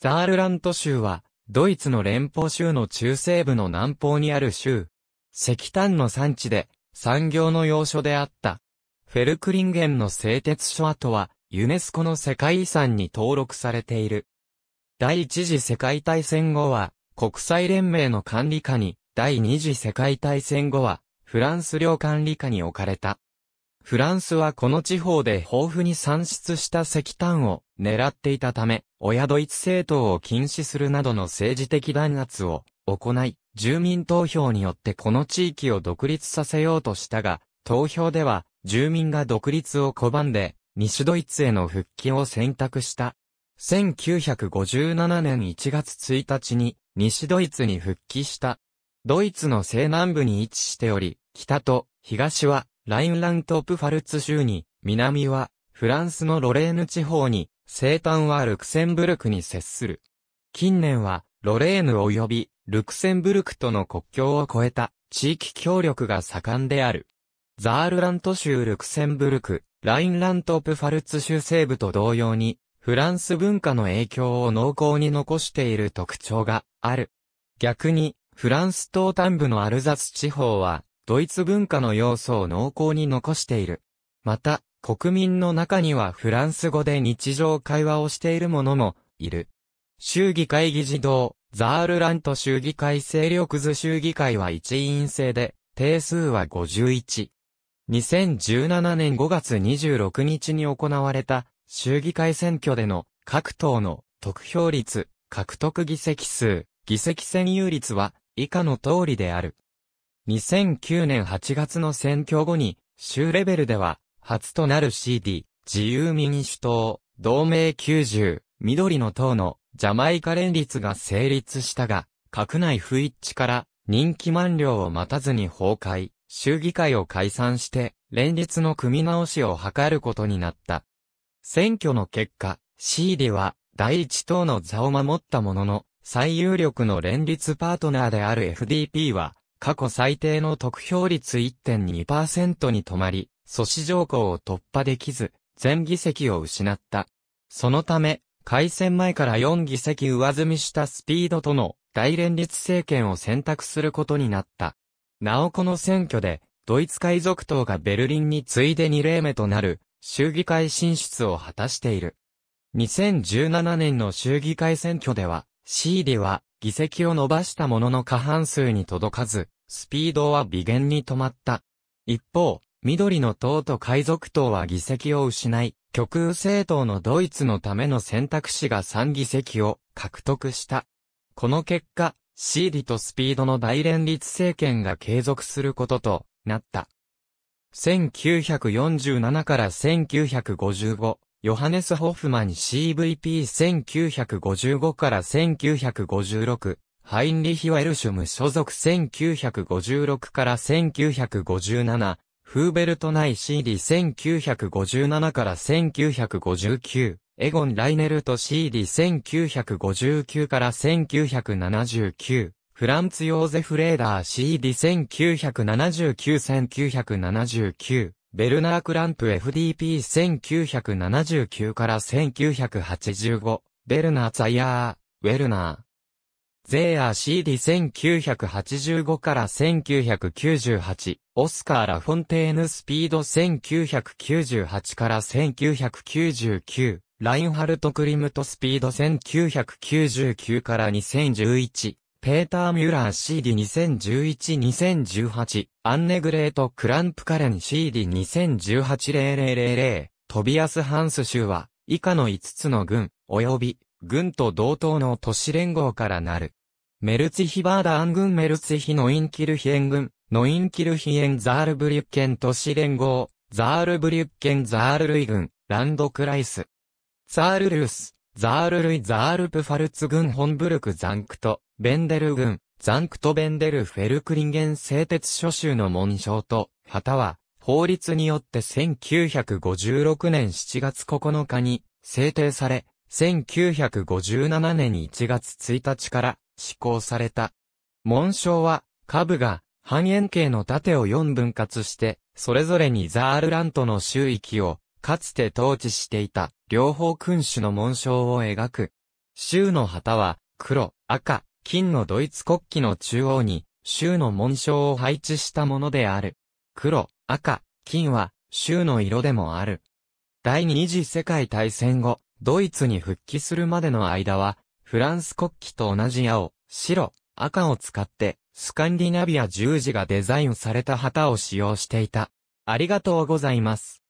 ザールラント州は、ドイツの連邦州の中西部の南方にある州。石炭の産地で、産業の要所であった。フェルクリンゲンの製鉄所跡は、ユネスコの世界遺産に登録されている。第一次世界大戦後は、国際連盟の管理下に、第二次世界大戦後は、フランス領管理下に置かれた。フランスはこの地方で豊富に産出した石炭を狙っていたため、親ドイツ政党を禁止するなどの政治的弾圧を行い、住民投票によってこの地域を独立させようとしたが、投票では、住民が独立を拒んで、西ドイツへの復帰を選択した。1957年1月1日に、西ドイツに復帰した。ドイツの西南部に位置しており、北と東はラインラント・プファルツ州に、南はフランスのロレーヌ地方に、生誕はルクセンブルクに接する。近年は、ロレーヌ及び、ルクセンブルクとの国境を越えた、地域協力が盛んである。ザールラント州ルクセンブルク、ラインラント・プファルツ州西部と同様に、フランス文化の影響を濃厚に残している特徴がある。逆に、フランス東端部のアルザス地方は、ドイツ文化の要素を濃厚に残している。また、国民の中にはフランス語で日常会話をしている者もいる。衆議会議事堂、ザールラント衆議会勢力図衆議会は一員制で、定数は51。2017年5月26日に行われた衆議会選挙での各党の得票率、獲得議席数、議席占有率は以下の通りである。2009年8月の選挙後に州レベルでは初となる CD、自由民主党、同盟90、緑の党のジャマイカ連立が成立したが、閣内不一致から任期満了を待たずに崩壊、州議会を解散して、連立の組み直しを図ることになった。選挙の結果、シーディは第一党の座を守ったものの、最有力の連立パートナーである FDP は、過去最低の得票率1.2%に止まり、阻止条項を突破できず、全議席を失った。そのため、改選前から4議席上積みしたスピードとの大連立政権を選択することになった。なおこの選挙で、ドイツ海賊党がベルリンに次いで2例目となる、衆議会進出を果たしている。2017年の衆議会選挙では、シーディは議席を伸ばしたものの過半数に届かず、スピードは微減に止まった。一方、緑の党と海賊党は議席を失い、極右政党のドイツのための選択肢が3議席を獲得した。この結果、シーリとスピードの大連立政権が継続することとなった。1947から1955、ヨハネス・ホフマン CVP1955 から1956、ハインリヒ・ワエルシュム所属1956から1957、フーベルト内 CD 1957から1959、エゴン・ライネルト CD1959 から1979、フランツ・ヨーゼフ・レーダー CD1979-1979、ベルナー・クランプ FDP1979 から1985、ベルナー・ツァイヤー、ウェルナー、ゼーアー CD1985 から1998、オスカー・ラ・フォンテーヌ・スピード1998から1999、ラインハルト・クリムト・スピード1999から2011、ペーター・ミュラー CD2011-2018、アンネグレート・クランプ・カレン CD2018-0000、トビアス・ハンス州は、以下の5つの軍、及び、軍と同等の都市連合からなる。メルツヒバーダーン軍メルツヒノインキルヒエン軍、ノインキルヒエンザールブリュッケン都市連合、ザールブリュッケンザールルイ軍、ランドクライス。ザールルース、ザールルイザールプファルツ軍ホンブルクザンクト、ベンデル軍、ザンクトベンデルフェルクリンゲン製鉄所州の紋章と、旗は、法律によって1956年7月9日に制定され、1957年1月1日から施行された。紋章は、下部が半円形の盾を4分割して、それぞれにザールラントの周域を、かつて統治していた両方君主の紋章を描く。州の旗は、黒、赤、金のドイツ国旗の中央に、州の紋章を配置したものである。黒、赤、金は、州の色でもある。第二次世界大戦後、ドイツに復帰するまでの間は、フランス国旗と同じ青、白、赤を使って、スカンディナビア十字がデザインされた旗を使用していた。ありがとうございます。